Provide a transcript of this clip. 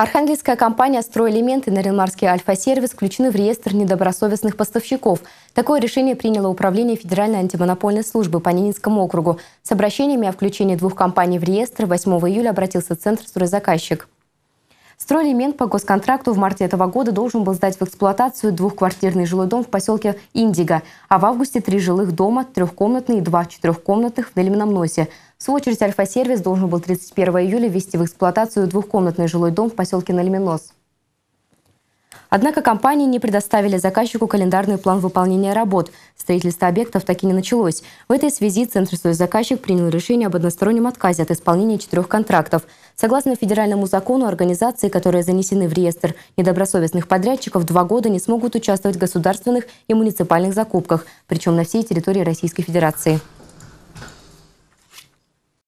Архангельская компания «Стройэлементы» на Наринмарский «Альфа-сервис» включены в реестр недобросовестных поставщиков. Такое решение приняло Управление Федеральной антимонопольной службы по Ненецкому округу. С обращениями о включении двух компаний в реестр 8 июля обратился Центр «Стройзаказчик». Стройэлемент по госконтракту в марте этого года должен был сдать в эксплуатацию двухквартирный жилой дом в поселке Индиго, а в августе три жилых дома, трехкомнатный и два четырехкомнатных в Дельменном носе – в свою очередь, Альфа-сервис должен был 31 июля ввести в эксплуатацию двухкомнатный жилой дом в поселке Нальминос. Однако компании не предоставили заказчику календарный план выполнения работ. Строительство объектов так и не началось. В этой связи Центрсоюз-заказчик принял решение об одностороннем отказе от исполнения четырех контрактов. Согласно федеральному закону, организации, которые занесены в реестр недобросовестных подрядчиков, два года не смогут участвовать в государственных и муниципальных закупках, причем на всей территории Российской Федерации.